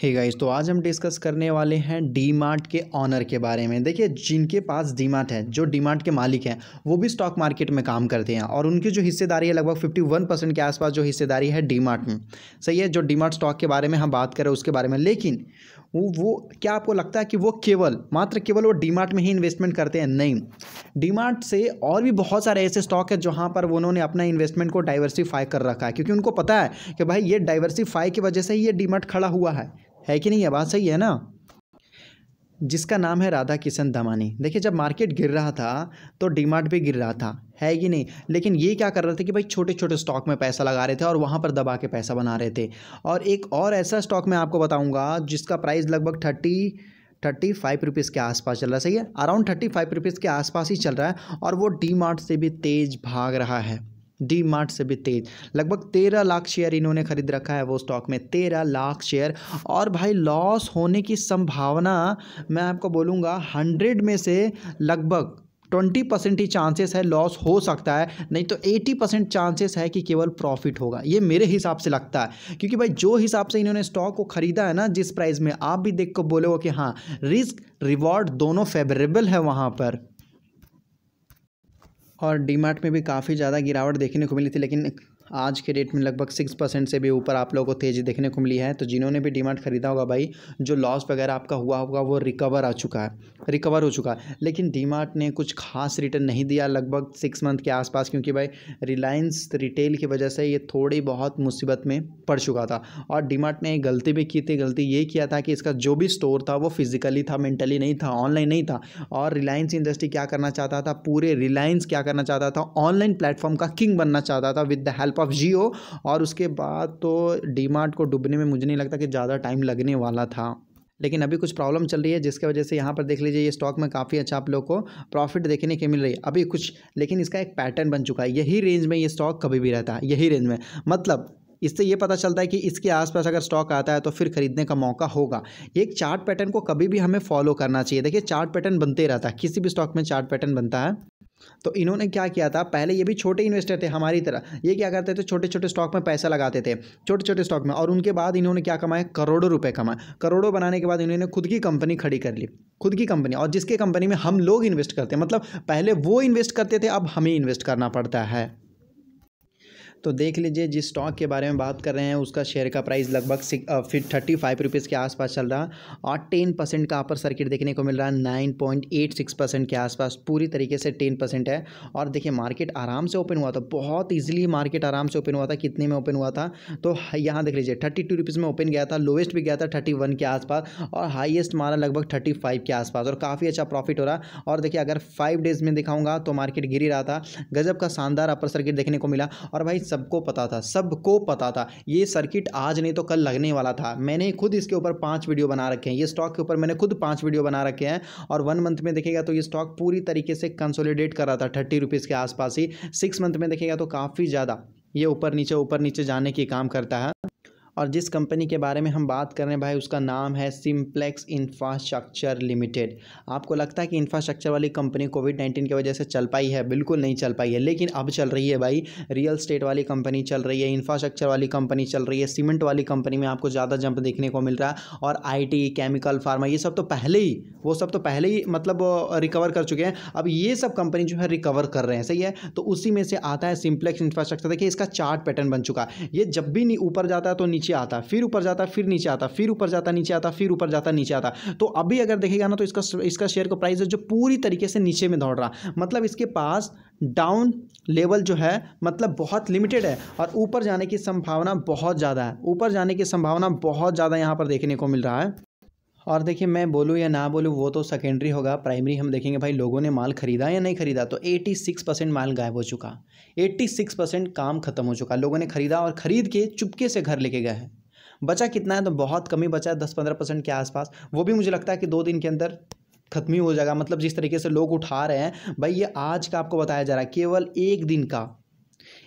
हे hey guys तो आज हम डिस्कस करने वाले हैं डी मार्ट के ऑनर के बारे में देखिए जिनके पास डी मार्ट है जो डी मार्ट के मालिक हैं वो भी स्टॉक मार्केट में काम करते हैं और उनकी जो हिस्सेदारी है लगभग 51 परसेंट के आसपास जो हिस्सेदारी है डी मार्ट में सही है जो डी मार्ट स्टॉक के बारे में हम बात करें उसके बारे में लेकिन वो वो क्या आपको लगता है कि वो केवल मात्र केवल वो डी मार्ट में ही इन्वेस्टमेंट करते हैं नहीं डी मार्ट से और भी बहुत सारे ऐसे स्टॉक है जहाँ पर उन्होंने अपना इन्वेस्टमेंट को डाइवर्सिफाई कर रखा है क्योंकि उनको पता है कि भाई ये डाइवर्सिफाई की वजह से ही ये डी मार्ट खड़ा हुआ है है कि नहीं ये बात सही है ना जिसका नाम है राधा किशन दमानी देखिए जब मार्केट गिर रहा था तो डीमार्ट भी गिर रहा था है कि नहीं लेकिन ये क्या कर रहे थे कि भाई छोटे छोटे स्टॉक में पैसा लगा रहे थे और वहाँ पर दबा के पैसा बना रहे थे और एक और ऐसा स्टॉक मैं आपको बताऊँगा जिसका प्राइस लगभग थर्टी थर्टी फाइव रुपीज़ के आसपास चल रहा है सही है अराउंड थर्टी फाइव रुपीज़ के आसपास ही चल रहा है और वो डी मार्ट से भी तेज़ भाग रहा है डी मार्ट से भी तेज लगभग तेरह लाख शेयर इन्होंने खरीद रखा है वो स्टॉक में तेरह लाख शेयर और भाई लॉस होने की संभावना मैं आपको बोलूँगा हंड्रेड में से लगभग ट्वेंटी परसेंट ही चांसेस है लॉस हो सकता है नहीं तो एटी परसेंट चांसेस है कि केवल प्रॉफिट होगा ये मेरे हिसाब से लगता है क्योंकि भाई जो हिसाब से इन्होंने स्टॉक को खरीदा है ना जिस प्राइस में आप भी देख कर हो कि हाँ रिस्क रिवॉर्ड दोनों फेवरेबल है वहाँ पर और डी मार्ट में भी काफ़ी ज़्यादा गिरावट देखने को मिली थी लेकिन आज के डेट में लगभग सिक्स परसेंट से भी ऊपर आप लोगों को तेज़ी देखने को मिली है तो जिन्होंने भी डिमांड ख़रीदा होगा भाई जो लॉस वगैरह आपका हुआ होगा वो रिकवर आ चुका है रिकवर हो चुका है लेकिन डीमार्ट ने कुछ खास रिटर्न नहीं दिया लगभग सिक्स मंथ के आसपास क्योंकि भाई रिलायंस रिटेल की वजह से ये थोड़ी बहुत मुसीबत में पड़ चुका था और डीमार्ट ने गलती भी की थी गलती ये किया था कि इसका जो भी स्टोर था वो फिजिकली था मेंटली नहीं था ऑनलाइन नहीं था और रिलायंस इंडस्ट्री क्या करना चाहता था पूरे रिलायंस क्या करना चाहता था ऑनलाइन प्लेटफॉर्म का किंग बनना चाहता था with the help help of Jio और उसके बाद तो डीमार्ट को डूबने में मुझे नहीं लगता कि ज़्यादा टाइम लगने वाला था लेकिन अभी कुछ प्रॉब्लम चल रही है जिसके वजह से यहाँ पर देख लीजिए ये स्टॉक में काफ़ी अच्छा आप लोग को प्रॉफिट देखने के मिल रही है अभी कुछ लेकिन इसका एक पैटर्न बन चुका है यही रेंज में ये स्टॉक कभी भी रहता है यही रेंज में मतलब इससे ये पता चलता है कि इसके आसपास अगर स्टॉक आता है तो फिर खरीदने का मौका होगा एक चार्ट पैटर्न को कभी भी हमें फॉलो करना चाहिए देखिए चार्ट पैटर्न बनते रहता है किसी भी स्टॉक में चार्ट पैटर्न बनता है तो इन्होंने क्या किया था पहले ये भी छोटे इन्वेस्टर थे हमारी तरह ये क्या करते थे छोटे छोटे स्टॉक में पैसा लगाते थे छोटे छोटे स्टॉक में और उनके बाद इन्होंने क्या कमाए करोड़ों रुपए कमाए करोड़ों बनाने के बाद इन्होंने खुद की कंपनी खड़ी कर ली खुद की कंपनी और जिसके कंपनी में हम लोग इन्वेस्ट करते हैं मतलब पहले वो इन्वेस्ट करते थे अब हमें इन्वेस्ट करना पड़ता है तो देख लीजिए जिस स्टॉक के बारे में बात कर रहे हैं उसका शेयर का प्राइस लगभग uh, फिर थर्टी फाइव रुपीज़ के आसपास चल रहा और टेन परसेंट का अपर सर्किट देखने को मिल रहा है nine point eight six percent के आसपास पूरी तरीके से टेन परसेंट है और देखिए मार्केट आराम से ओपन हुआ था बहुत ईजिली मार्केट आराम से ओपन हुआ था कितने में ओपन हुआ था तो हाँ, यहाँ देख लीजिए थर्टी टू रुपीज़ में ओपन गया था लोएस्ट भी गया था थर्टी वन के आसपास और हाईएस्ट मारा लगभग थर्टी फाइव के आसपास और काफ़ी अच्छा प्रॉफिट हो रहा और देखिए अगर फाइव डेज़ में दिखाऊंगा तो मार्केट गिर ही रहा था गजब का शानदार अपर सर्किट देखने को मिला और भाई सब सबको पता था सबको पता था ये सर्किट आज नहीं तो कल लगने वाला था मैंने खुद इसके ऊपर पांच वीडियो बना रखे हैं ये स्टॉक के ऊपर मैंने खुद पांच वीडियो बना रखे हैं और वन मंथ में देखेगा तो ये स्टॉक पूरी तरीके से कंसोलिडेट कर रहा था थर्टी रुपीज़ के आसपास ही सिक्स मंथ में देखेगा तो काफ़ी ज़्यादा ये ऊपर नीचे ऊपर नीचे जाने की काम करता है और जिस कंपनी के बारे में हम बात कर रहे हैं भाई उसका नाम है सिम्प्लेक्स इंफ्रास्ट्रक्चर लिमिटेड आपको लगता है कि इंफ्रास्ट्रक्चर वाली कंपनी कोविड नाइन्टीन की वजह से चल पाई है बिल्कुल नहीं चल पाई है लेकिन अब चल रही है भाई रियल स्टेट वाली कंपनी चल रही है इंफ्रास्ट्रक्चर वाली कंपनी चल रही है सीमेंट वाली कंपनी में आपको ज़्यादा जंप देखने को मिल रहा है और आई केमिकल फार्मा ये सब तो पहले ही वो सब तो पहले ही मतलब रिकवर कर चुके हैं अब ये सब कंपनी जो है रिकवर कर रहे हैं सही है तो उसी में से आता है सिम्प्लेक्स इंफ्रास्ट्रक्चर देखिए इसका चार्ट पैटर्न बन चुका है ये जब भी ऊपर जाता है तो नीचे नीचे आता फिर ऊपर जाता फिर नीचे आता फिर ऊपर जाता नीचे आता फिर ऊपर जाता नीचे आता तो अभी अगर देखेगा ना तो इसका इसका शेयर का प्राइस है जो पूरी तरीके से नीचे में दौड़ रहा मतलब इसके पास डाउन लेवल जो है मतलब बहुत लिमिटेड है और ऊपर जाने की संभावना बहुत ज़्यादा है ऊपर जाने की संभावना बहुत ज़्यादा यहाँ पर देखने को मिल रहा है और देखिए मैं बोलूँ या ना बोलूँ वो तो सेकेंडरी होगा प्राइमरी हम देखेंगे भाई लोगों ने माल खरीदा या नहीं खरीदा तो 86 परसेंट माल गायब हो चुका 86 परसेंट काम खत्म हो चुका लोगों ने खरीदा और ख़रीद के चुपके से घर लेके गए हैं बचा कितना है तो बहुत कमी बचा है दस पंद्रह परसेंट के आसपास वो भी मुझे लगता है कि दो दिन के अंदर खत्म ही हो जाएगा मतलब जिस तरीके से लोग उठा रहे हैं भाई ये आज का आपको बताया जा रहा है केवल एक दिन का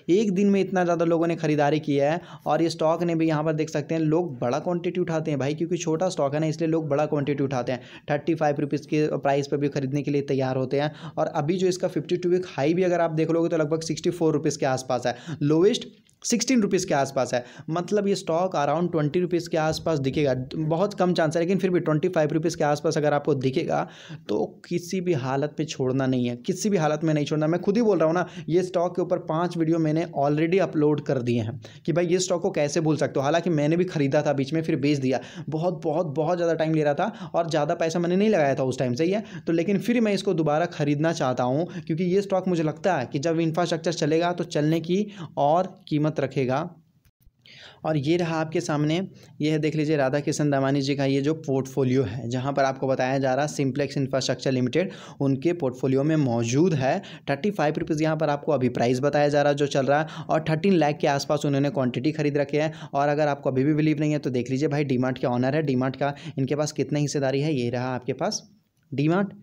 एक दिन में इतना ज़्यादा लोगों ने खरीदारी किया है और ये स्टॉक ने भी यहाँ पर देख सकते हैं लोग बड़ा क्वांटिटी उठाते हैं भाई क्योंकि छोटा स्टॉक है ना इसलिए लोग बड़ा क्वांटिटी उठाते हैं थर्टी फाइव रुपीज़ के प्राइस पर भी खरीदने के लिए तैयार होते हैं और अभी जो इसका फिफ्टी टू वीक हाई भी अगर आप देख लोगे तो लगभग सिक्सटी फोर रुपीज़ के आसपास है लोवेस्ट सिक्सटीन रुपीज़ के आसपास है मतलब ये स्टॉक अराउंड ट्वेंटी रुपीज़ के आसपास दिखेगा बहुत कम चांस है लेकिन फिर भी ट्वेंटी फाइव रुपीज़ के आसपास अगर आपको दिखेगा तो किसी भी हालत में छोड़ना नहीं है किसी भी हालत में नहीं छोड़ना मैं खुद ही बोल रहा हूँ ना ये स्टॉक के ऊपर पाँच वीडियो मैंने ऑलरेडी अपलोड कर दिए हैं कि भाई ये स्टॉक को कैसे भूल सकते हो हालांकि मैंने भी खरीदा था बीच में फिर बेच दिया बहुत बहुत बहुत ज़्यादा टाइम ले रहा था और ज़्यादा पैसा मैंने नहीं लगाया था उस टाइम से ही है तो लेकिन फिर मैं इसको दोबारा खरीदना चाहता हूँ क्योंकि ये स्टॉक मुझे लगता है कि जब इंफ्रास्ट्रक्चर चलेगा तो चलने की और कीमत अजमत रखेगा और ये रहा आपके सामने यह देख लीजिए राधा किशन दमानी जी का ये जो पोर्टफोलियो है जहाँ पर आपको बताया जा रहा है सिम्प्लेक्स इंफ्रास्ट्रक्चर लिमिटेड उनके पोर्टफोलियो में मौजूद है थर्टी फाइव रुपीज़ यहाँ पर आपको अभी प्राइस बताया जा रहा है जो चल रहा है और थर्टीन लाख के आसपास उन्होंने क्वान्टिटी खरीद रखी है और अगर आपको अभी भी बिलीव नहीं है तो देख लीजिए भाई डीमार्ट के ऑनर है डीमार्ट का इनके पास कितनी हिस्सेदारी है ये रहा आपके पास डीमार्ट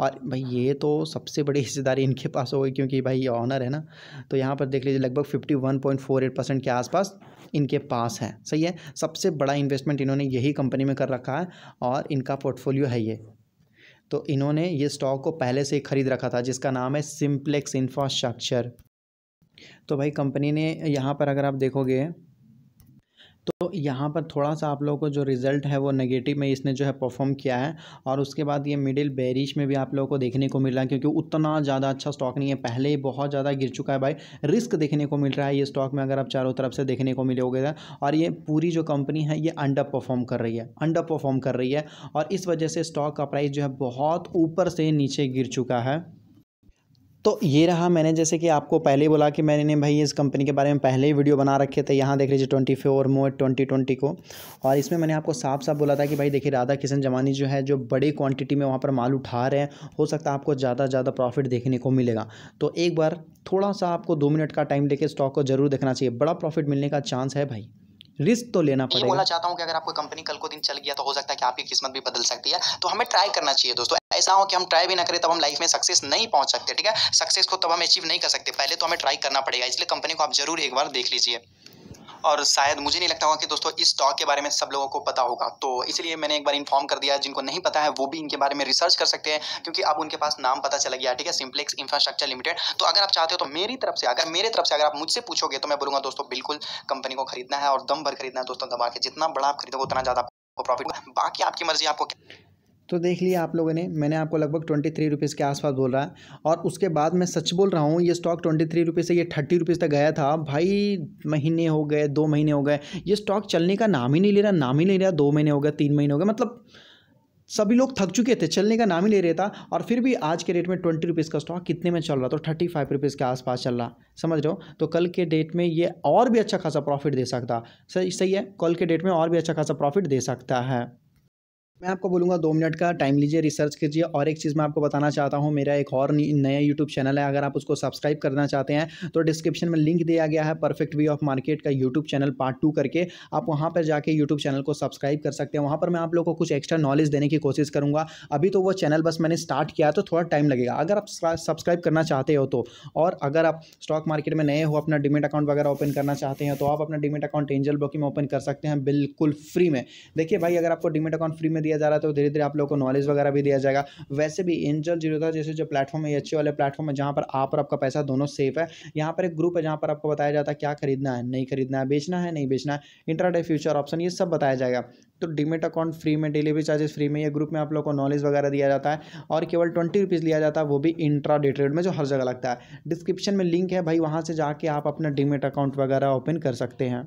और भाई ये तो सबसे बड़ी हिस्सेदारी इनके पास हो गई क्योंकि भाई ये ऑनर है ना तो यहाँ पर देख लीजिए लगभग fifty one point four eight percent के आसपास इनके पास है सही है सबसे बड़ा इन्वेस्टमेंट इन्होंने यही कंपनी में कर रखा है और इनका पोर्टफोलियो है ये तो इन्होंने ये स्टॉक को पहले से ही खरीद रखा था जिसका नाम है सिम्प्लेक्स इंफ्रास्ट्रक्चर तो भाई कंपनी ने यहाँ पर अगर आप देखोगे तो यहाँ पर थोड़ा सा आप लोगों को जो रिज़ल्ट है वो नेगेटिव में इसने जो है परफॉर्म किया है और उसके बाद ये मिडिल बेरिश में भी आप लोगों को देखने को मिल रहा है क्योंकि उतना ज़्यादा अच्छा स्टॉक नहीं है पहले ही बहुत ज़्यादा गिर चुका है भाई रिस्क देखने को मिल रहा है ये स्टॉक में अगर आप चारों तरफ से देखने को मिले गए तो और ये पूरी जो कंपनी है ये अंडर परफॉर्म कर रही है अंडर परफॉर्म कर रही है और इस वजह से स्टॉक का प्राइस जो है बहुत ऊपर से नीचे गिर चुका है तो ये रहा मैंने जैसे कि आपको पहले ही बोला कि मैंने भाई इस कंपनी के बारे में पहले ही वीडियो बना रखे थे यहाँ देख लीजिए ट्वेंटी फोर मोट ट्वेंटी ट्वेंटी को और इसमें मैंने आपको साफ साफ बोला था कि भाई देखिए राधा किशन जमानी जो है जो बड़ी क्वांटिटी में वहाँ पर माल उठा रहे हैं हो सकता है आपको ज़्यादा ज़्यादा प्रॉफिट देखने को मिलेगा तो एक बार थोड़ा सा आपको दो मिनट का टाइम लेके स्टॉक को ज़रूर देखना चाहिए बड़ा प्रॉफिट मिलने का चांस है भाई रिस्क तो लेना पड़ेगा बोलना चाहता हूँ कि अगर आपको कंपनी कल को दिन चल गया तो हो सकता है कि आपकी किस्मत भी बदल सकती है तो हमें ट्राई करना चाहिए दोस्तों ऐसा हो कि हम ट्राई भी ना करें तब हम लाइफ में सक्सेस नहीं पहुंच सकते ठीक है सक्सेस को तब हम अचीव नहीं कर सकते पहले तो हमें ट्राई करना पड़ेगा इसलिए कंपनी को आप जरूर एक बार देख लीजिए और शायद मुझे नहीं लगता होगा कि दोस्तों इस स्टॉक के बारे में सब लोगों को पता होगा तो इसलिए मैंने एक बार इन्फॉर्म कर दिया जिनको नहीं पता है वो भी इनके बारे में रिसर्च कर सकते हैं क्योंकि अब उनके पास नाम पता चला गया ठीक है सिम्प्लेक्स इंफ्रास्ट्रक्चर लिमिटेड तो अगर आप चाहते हो तो मेरी तरफ से अगर मेरे तरफ से अगर आप मुझसे पूछोगे तो मैं बोलूँगा दोस्तों बिल्कुल कंपनी को खरीदना है और दम भर खरीदना है दोस्तों दबा के जितना बड़ा आप खरीदोगे उतना ज़्यादा आपको प्रॉफिट बाकी आपकी मर्जी आपको तो देख लिया आप लोगों ने मैंने आपको लगभग ट्वेंटी थ्री रुपीज़ के आसपास बोल रहा है और उसके बाद मैं सच बोल रहा हूँ ये स्टॉक ट्वेंटी थ्री रुपीज़ से ये थर्टी रुपीज़ तक गया था भाई महीने हो गए दो महीने हो गए ये स्टॉक चलने का नाम ही नहीं ले रहा नाम ही नहीं ले रहा दो महीने हो गए तीन महीने हो गए मतलब सभी लोग थक चुके थे चलने का नाम ही ले रहे था और फिर भी आज के डेट में ट्वेंटी रुपीज़ का स्टॉक कितने में चल रहा था थर्टी फाइव रुपीज़ के आसपास चल रहा समझ रहे हो तो कल के डेट में ये और भी अच्छा खासा प्रॉफिट दे सकता सही सही है कल के डेट में और भी अच्छा खासा प्रॉफिट दे सकता है मैं आपको बोलूँगा दो मिनट का टाइम लीजिए रिसर्च कीजिए और एक चीज़ मैं आपको बताना चाहता हूँ मेरा एक और नया यूट्यूब चैनल है अगर आप उसको सब्सक्राइब करना चाहते हैं तो डिस्क्रिप्शन में लिंक दिया गया है परफेक्ट वे ऑफ मार्केट का यूट्यूब चैनल पार्ट टू करके आप वहाँ पर जाकर यूट्यूब चैनल को सब्सक्राइब कर सकते हैं वहाँ पर मैं आप लोग को कुछ एक्स्ट्रा नॉलेज देने की कोशिश करूँगा अभी तो वो चैनल बस मैंने स्टार्ट किया तो थोड़ा टाइम लगेगा अगर आप सब्सक्राइब करना चाहते हो तो और अगर आप स्टॉक मार्केट में नए हो अपना डिमेट अकाउंट वगैरह ओपन करना चाहते हैं तो आप अपना डिमेट अकाउंट एंजल बुकिंग में ओपन कर सकते हैं बिल्कुल फ्री में देखिए भाई अगर आपको डिमेट अकाउंट फ्री में दिया जा रहा था तो धीरे धीरे आप लोगों को नॉलेज वगैरह भी दिया जाएगा वैसे भी एंजल था जैसे जो प्लेटफॉर्म है अच्छे वाले प्लेटफॉर्म है जहाँ पर आप और आपका पैसा दोनों सेफ है यहाँ पर एक ग्रुप है जहाँ पर आपको बताया जाता है क्या खरीदना है नहीं खरीदना है बेचना है नहीं बेचना है इंट्राडे फ्यूचर ऑप्शन ये सब बताया जाएगा तो डिमेट अकाउंट फ्री में डिलीवरी चार्जेस फ्री में ये ग्रुप में आप लोग को नॉलेज वगैरह दिया जाता है और केवल ट्वेंटी रुपीज़ लिया जाता है वो भी इंट्रा डे ट्रेड में जो हर जगह लगता है डिस्क्रिप्शन में लिंक है भाई वहाँ से जाके आप अपना डिमेट अकाउंट वगैरह ओपन कर सकते हैं